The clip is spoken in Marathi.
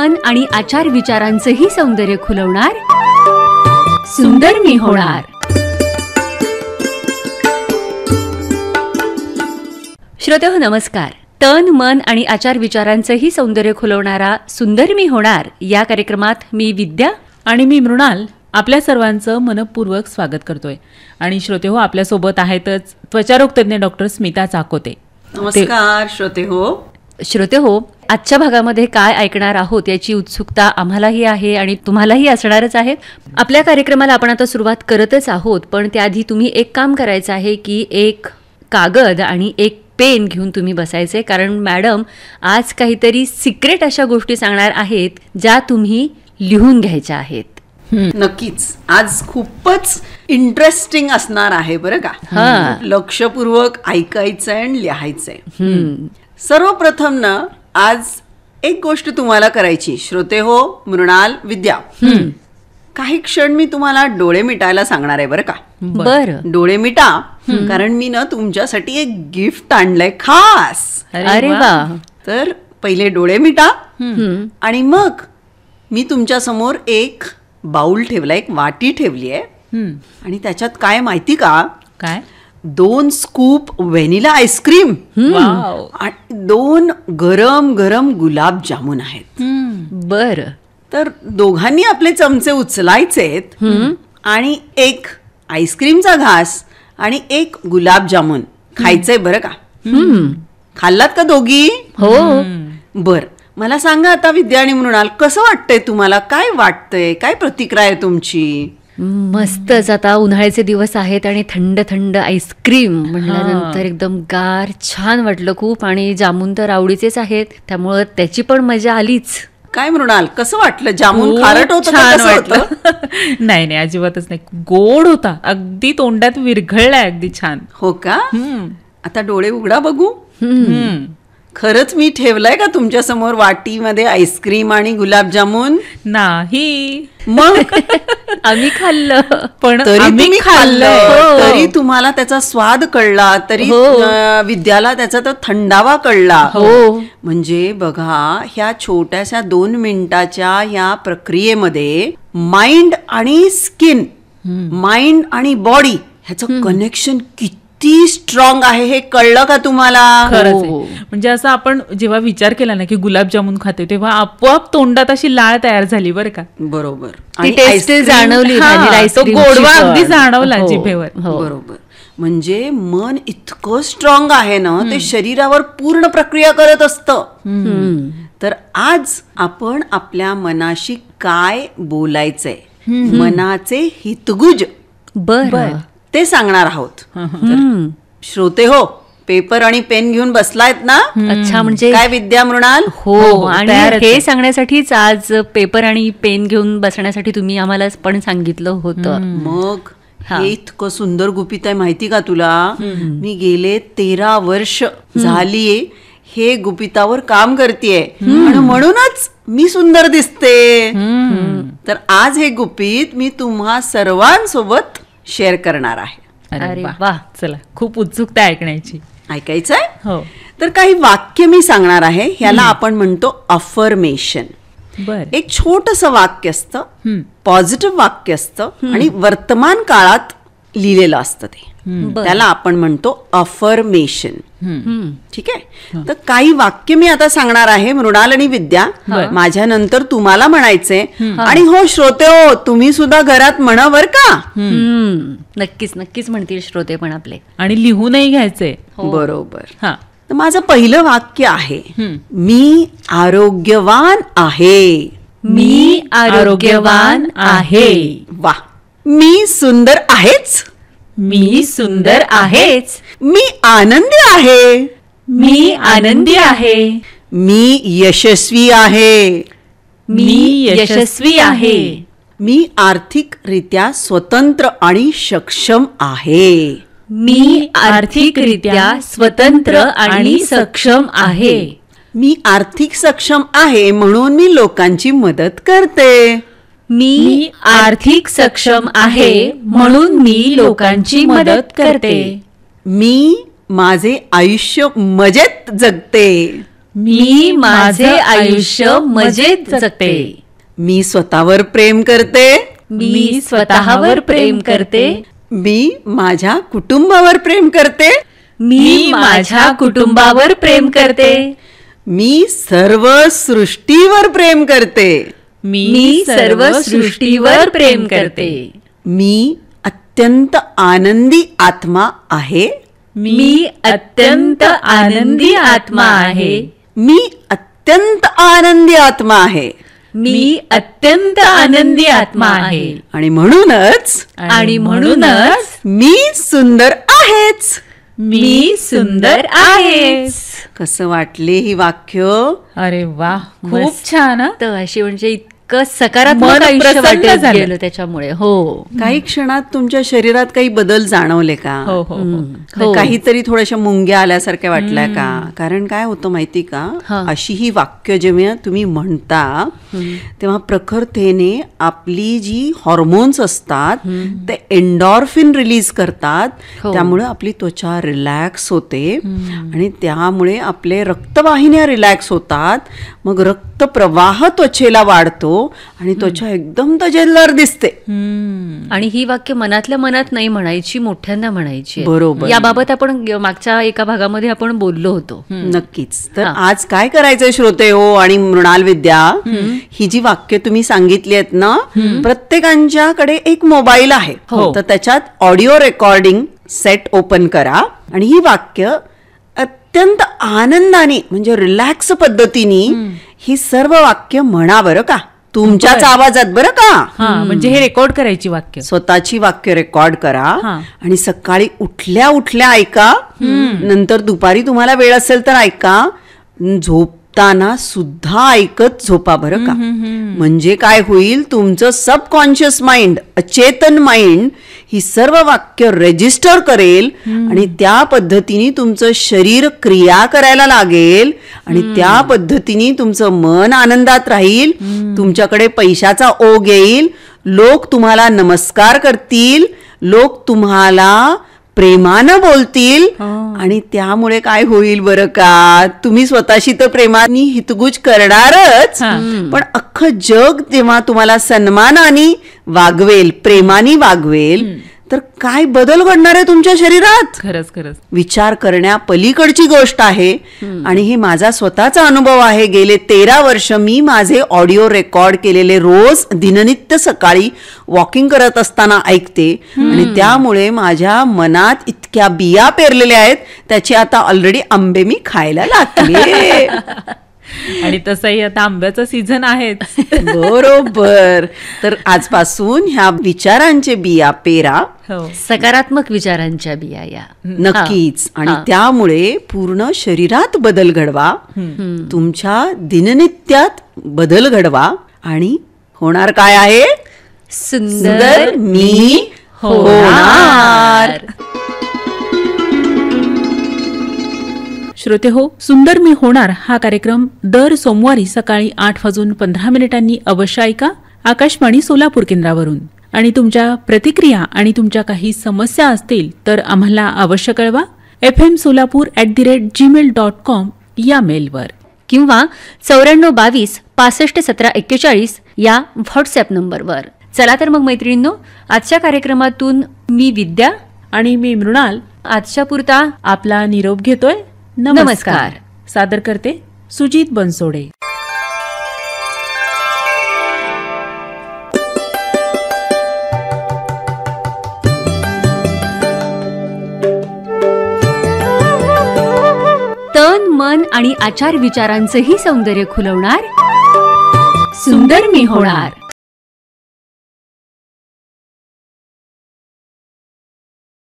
मन आणि आचार विचारांचंही सौंदर्य खुलवणार सुंदर मी होणार श्रोते नमस्कार तन मन आणि आचार विचारांचंही सौंदर्य खुलवणारा सुंदर मी होणार या कार्यक्रमात मी विद्या आणि मी मृणाल आपल्या सर्वांचं मनपूर्वक स्वागत करतोय आणि श्रोते हो आपल्यासोबत आहेतच त्वचारोग तज्ज्ञ डॉक्टर स्मिता चाकोते नमस्कार श्रोते हो श्रोते हो आजच्या भागामध्ये काय ऐकणार आहोत याची उत्सुकता आम्हालाही आहे आणि तुम्हालाही असणारच आहे आपल्या कार्यक्रमाला आपण आता सुरुवात करतच आहोत पण त्याआधी तुम्ही एक काम करायचं आहे की एक कागद आणि एक पेन घेऊन तुम्ही बसायचे कारण मॅडम आज काहीतरी सिक्रेट अशा गोष्टी सांगणार आहेत ज्या तुम्ही लिहून घ्यायच्या आहेत नक्कीच आज खूपच इंटरेस्टिंग असणार आहे बरं का लक्षपूर्वक ऐकायचंय आणि लिहायचंय सर्वप्रथम ना आज एक गोष्ट तुम्हाला करायची श्रोते हो मृणाल विद्या काही क्षण मी तुम्हाला डोळे मिटायला सांगणार आहे बरं का बर डोळे मिटा कारण मी ना तुमच्यासाठी एक गिफ्ट आणलंय खास अरे वा तर पहिले डोळे मिटा आणि मग मी तुमच्या समोर एक बाउल ठेवला एक वाटी ठेवली आहे आणि त्याच्यात काय माहिती का काय दोन स्कूप व्हॅनिला आईस्क्रीम आणि दोन गरम गरम गुलाब जामुन आहेत बर तर दोघांनी आपले चमचे उचलायचेत आणि एक आईस्क्रीमचा घास आणि एक गुलाब जामुन खायचंय बर का खाल्लात का दोघी हो बर मला सांगा आता विद्या आणि मृणाल कसं वाटतंय तुम्हाला काय वाटतंय काय प्रतिक्रिया आहे तुमची मस्तच आता उन्हाळ्याचे दिवस आहेत आणि थंड थंड आईस्क्रीम म्हटल्यानंतर एकदम गार छान वाटलं खूप आणि जामून तर आवडीचेच आहेत त्यामुळं त्याची पण मजा आलीच काय मृणाल कसं वाटलं जामून खारट होतं छान वाटलं नाही नाही अजिबातच नाही गोड होता अगदी तोंडात विरघळलाय अगदी छान हो का आता डोळे उघडा बघू खरंच मी ठेवलंय का तुमच्या समोर वाटीमध्ये आईस्क्रीम आणि गुलाबजामुन नाही मग आम्ही खाल्लं पण तरी खाल्लं हो. तरी तुम्हाला त्याचा स्वाद कळला तरी हो. विद्याला त्याचा तो थंडावा कळला हो म्हणजे बघा ह्या छोट्याशा दोन मिनिटाच्या ह्या प्रक्रियेमध्ये माइंड आणि स्किन माइंड आणि बॉडी ह्याचं कनेक्शन किती किती स्ट्रॉंग आहे हे कळलं का तुम्हाला हो. म्हणजे असं आपण जेव्हा विचार केला ना की गुलाबजामुन खाते तेव्हा आपोआप तोंडात अशी लाळ तयार झाली बरं का बरोबर आणि गोडवा अगदी जाणवला हो, जिभेवर. हो. बरोबर म्हणजे मन इतकं स्ट्रॉंग आहे ना ते शरीरावर पूर्ण प्रक्रिया करत असतं तर आज आपण आपल्या मनाशी काय बोलायचंय मनाचे हितगुज बर ते सांगणार आहोत श्रोते हो पेपर आणि पेन घेऊन बसलायत ना अच्छा म्हणजे काय विद्या मृणाल हो, हो, हो आणि हे सांगण्यासाठीच आज पेपर आणि पेन घेऊन बसण्यासाठी तुम्ही आम्हाला पण सांगितलं होतं मग हे इतकं सुंदर गुपित आहे माहिती का तुला मी गेले तेरा वर्ष झालीये हे गुपितावर काम करतेय आणि म्हणूनच मी सुंदर दिसते तर आज हे गुपित मी तुम्हा सर्वांसोबत शेअर करणार आहे अरे वा चला खूप उत्सुकता ऐकण्याची ऐकायचं आहे हो तर काही वाक्य मी सांगणार आहे ह्याला आपण म्हणतो अफर्मेशन बर एक छोटस वाक्य असतं पॉझिटिव्ह वाक्य असतं आणि वर्तमान काळात लिहिलेलं असतं ते त्याला आपण म्हणतो अफर्मेशन ठीक आहे तर काही वाक्य मी आता सांगणार आहे मृणाल आणि विद्या माझ्यानंतर तुम्हाला म्हणायचे आणि हो श्रोते हो तुम्ही सुद्धा घरात म्हणावर का नक्कीच नक्कीच म्हणतील श्रोते पण आपले आणि लिहूनही घ्यायचे हो. बरोबर तर माझं पहिलं वाक्य आहे मी आरोग्यवान आहे मी आरोग्यवान आहे वा मी सुंदर आहेच मी सुंदर आहेच मी आनंदी आहे मी आनंदी आहे मी यशस्वी आहे मी यशस्वी आहे मी आर्थिकरित्या स्वतंत्र आणि सक्षम आहे मी आर्थिकरित्या स्वतंत्र आणि सक्षम आहे मी आर्थिक सक्षम आहे म्हणून मी लोकांची मदत करते मी आर्थिक सक्षम आहे म्हणून मी लोकांची मदत करते मी माझे आयुष्य मजेत जगते मी माझे आयुष्य मजेत जगते मी स्वतःवर प्रेम करते मी स्वतःवर प्रेम करते मी माझ्या कुटुंबावर प्रेम करते मी माझ्या कुटुंबावर प्रेम करते मी सर्व सृष्टीवर प्रेम करते मी सर्व सृष्टीवर प्रेम करते मी अत्यंत आनंदी आत्मा आहे मी अत्यंत आनंदी आत्मा आहे मी अत्यंत आनंदी आत्मा आहे मी अत्यंत आनंदी आत्मा आहे आणि म्हणूनच आणि म्हणूनच मी सुंदर आहेच मी सुंदर आहेस कसं वाटले ही वाक्य अरे वा खूप छान अशी म्हणजे इतकं सकारात्मक आयुष्य त्याच्यामुळे हो काही क्षणात तुमच्या शरीरात काही बदल जाणवले का हो, हो, हो. काहीतरी थोड्याशा मुंग्या आल्यासारख्या वाटल्या का कारण काय होतं माहिती का अशी ही वाक्य जेव्हा तुम्ही म्हणता तेव्हा प्रखरतेने आपली जी हॉर्मोन्स असतात ते एन्डॉर्फिन रिलीज करतात त्यामुळे आपली त्वचा रिलॅक्स होते आणि त्यामुळे आपले रक्तवाहिन्या रिलॅक्स होतात मग रक्त प्रवाह त्वचेला वाढतो आणि त्वचा एकदम तजेलदार दिसते आणि ही वाक्य मनातल्या मनात नाही म्हणायची मोठ्यांना म्हणायची बरोबर याबाबत आपण मागच्या एका भागामध्ये आपण बोललो होतो नक्कीच तर आज काय करायचं श्रोते हो आणि मृणाल विद्या ही जी वाक्य तुम्ही सांगितली आहेत ना प्रत्येकांच्याकडे एक मोबाईल आहे हो. तर त्याच्यात ऑडिओ रेकॉर्डिंग सेट ओपन करा आणि ही वाक्य अत्यंत आनंदाने म्हणजे रिलॅक्स पद्धतीने ही सर्व वाक्य म्हणा बरं का तुमच्याच आवाजात बरं का म्हणजे हे रेकॉर्ड करायची वाक्य स्वतःची वाक्य रेकॉर्ड करा आणि सकाळी उठल्या उठल्या ऐका नंतर दुपारी तुम्हाला वेळ असेल तर ऐका झोप झोपताना सुद्धा ऐकत झोपा बरं का म्हणजे काय होईल तुमचं सबकॉन्शियस माइंड अचेतन माइंड ही सर्व वाक्य रेजिस्टर करेल आणि त्या पद्धतीने तुमचं शरीर क्रिया करायला लागेल आणि त्या पद्धतीने तुमचं मन आनंदात राहील तुमच्याकडे पैशाचा ओघ येईल लोक तुम्हाला नमस्कार करतील लोक तुम्हाला प्रेमानं बोलतील आणि त्यामुळे काय होईल बरं का तुम्ही स्वतःशी तर प्रेमानी हितगुज करणारच पण अख्खं जग जेव्हा तुम्हाला सन्मानानी वागवेल प्रेमानी वागवेल तर काय बदल घडणार आहे तुमच्या शरीरात खरंच खरंच विचार करण्या पलीकडची गोष्ट आहे आणि ही माझा स्वतःचा अनुभव आहे गेले तेरा वर्ष मी माझे ऑडिओ रेकॉर्ड केलेले रोज दिननित्य सकाळी वॉकिंग करत असताना ऐकते आणि त्यामुळे माझ्या मनात इतक्या बिया पेरलेल्या आहेत त्याची आता ऑलरेडी आंबे मी खायला लागते आणि तसंही आता आंब्याचा सीझन आहे बरोबर तर आजपासून ह्या विचारांचे बिया पेरा हो. सकारात्मक विचारांच्या बिया या नक्कीच आणि त्यामुळे पूर्ण शरीरात बदल घडवा तुमच्या दिननित्यात बदल घडवा आणि होणार काय आहे सुंदर मी होणार श्रोते हो सुंदर मी होणार हा कार्यक्रम दर सोमवारी सकाळी आठ वाजून पंधरा मिनिटांनी अवश्य ऐका आकाशवाणी सोलापूर केंद्रावरून आणि तुमच्या प्रतिक्रिया आणि तुमच्या काही समस्या असतील तर आम्हाला अवश्य कळवा F M Solapur at the rate Gmail dot com या मेलवर किंवा चौऱ्याण्णव बावीस पासष्ट सतरा एक्केचाळीस या व्हॉट्सअप नंबरवर चला तर मग मैत्रिणींनो आजच्या कार्यक्रमातून मी विद्या आणि मी मृणाल आजच्या पुरता आपला निरोप घेतोय नमस्कार सादर करते सुजित बनसोडे तन मन आणि आचार विचारांचंही सौंदर्य खुलवणार सुंदर मी होणार